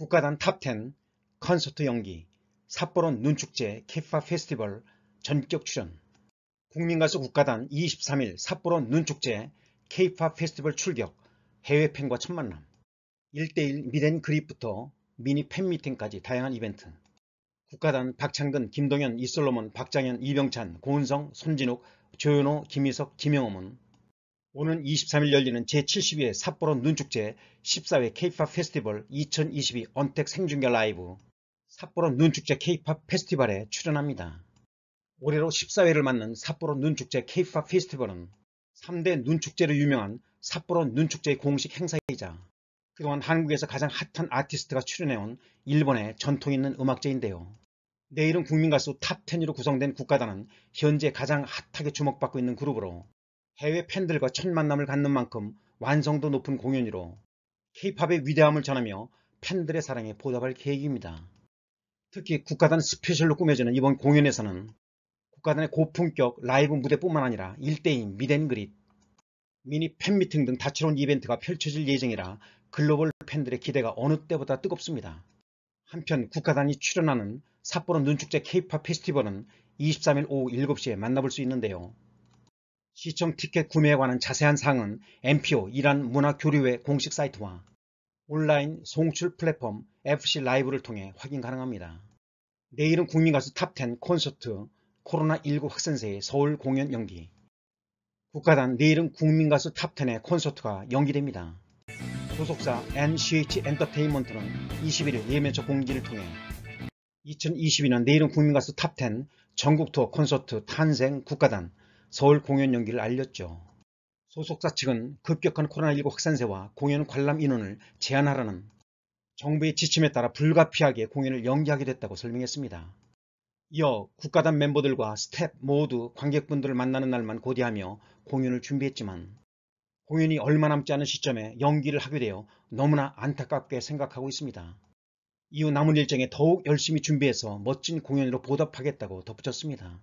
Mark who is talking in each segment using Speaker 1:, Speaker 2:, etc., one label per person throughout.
Speaker 1: 국가단 탑10 콘서트 연기 삿포로 눈축제 케파 페스티벌 전격 출연 국민가수 국가단 23일 삿포로 눈축제 케이팝 페스티벌 출격, 해외 팬과 첫 만남, 1대1 미덴 그립부터 미니 팬미팅까지 다양한 이벤트, 국가단 박창근, 김동현, 이솔로몬, 박장현, 이병찬, 고은성, 손진욱, 조현호, 김희석, 김영호문, 오는 23일 열리는 제72회 삿포로 눈축제 14회 K-POP 페스티벌 2022 언택 생중계 라이브 삿포로 눈축제 K-POP 페스티벌에 출연합니다. 올해로 14회를 맞는 삿포로 눈축제 K-POP 페스티벌은 3대 눈축제로 유명한 삿포로 눈축제의 공식 행사이자 그동안 한국에서 가장 핫한 아티스트가 출연해온 일본의 전통있는 음악제인데요. 내일은 국민가수 탑10으로 구성된 국가단은 현재 가장 핫하게 주목받고 있는 그룹으로 해외 팬들과 첫 만남을 갖는 만큼 완성도 높은 공연으로 케이팝의 위대함을 전하며 팬들의 사랑에 보답할 계획입니다. 특히 국가단 스페셜로 꾸며지는 이번 공연에서는 국가단의 고품격 라이브 무대뿐만 아니라 1대인 미덴그릿, 미니 팬미팅 등 다채로운 이벤트가 펼쳐질 예정이라 글로벌 팬들의 기대가 어느 때보다 뜨겁습니다. 한편 국가단이 출연하는 삿포로 눈축제 케이팝 페스티벌은 23일 오후 7시에 만나볼 수 있는데요. 시청 티켓 구매에 관한 자세한 사항은 MPO 이란 문화교류회 공식 사이트와 온라인 송출 플랫폼 FC 라이브를 통해 확인 가능합니다. 내일은 국민가수 탑10 콘서트 코로나19 확산세의 서울 공연 연기 국가단 내일은 국민가수 탑10의 콘서트가 연기됩니다. 소속사 NCH 엔터테인먼트는 21일 예매처 공지를 통해 2022년 내일은 국민가수 탑10 전국투어 콘서트 탄생 국가단 서울 공연 연기를 알렸죠. 소속사 측은 급격한 코로나19 확산세와 공연 관람 인원을 제한하라는 정부의 지침에 따라 불가피하게 공연을 연기하게 됐다고 설명했습니다. 이어 국가단 멤버들과 스텝 모두 관객분들을 만나는 날만 고대하며 공연을 준비했지만 공연이 얼마 남지 않은 시점에 연기를 하게 되어 너무나 안타깝게 생각하고 있습니다. 이후 남은 일정에 더욱 열심히 준비해서 멋진 공연으로 보답하겠다고 덧붙였습니다.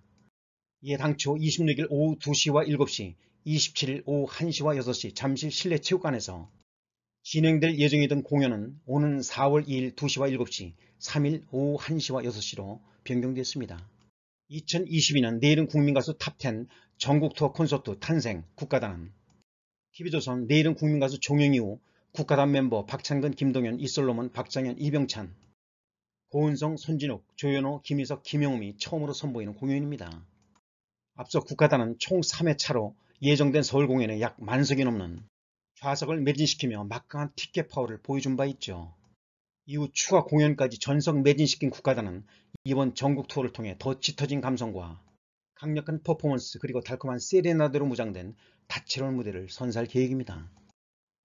Speaker 1: 이에 예, 당초 26일 오후 2시와 7시, 27일 오후 1시와 6시 잠실 실내 체육관에서 진행될 예정이던 공연은 오는 4월 2일 2시와 7시, 3일 오후 1시와 6시로 변경됐습니다. 2022년 내일은 국민가수 탑10 전국 투어 콘서트 탄생 국가단 TV조선 내일은 국민가수 종영이후 국가단 멤버 박창근, 김동현, 이솔로몬, 박장현, 이병찬 고은성, 손진욱, 조현호, 김희석, 김영우이 처음으로 선보이는 공연입니다. 앞서 국가단은 총 3회 차로 예정된 서울 공연에 약 만석이 넘는 좌석을 매진시키며 막강한 티켓 파워를 보여준 바 있죠. 이후 추가 공연까지 전석 매진시킨 국가단은 이번 전국 투어를 통해 더 짙어진 감성과 강력한 퍼포먼스 그리고 달콤한 세레나데로 무장된 다채로운 무대를 선사할 계획입니다.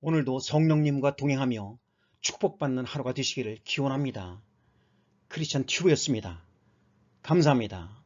Speaker 1: 오늘도 성령님과 동행하며 축복받는 하루가 되시기를 기원합니다. 크리스천 튜브였습니다. 감사합니다.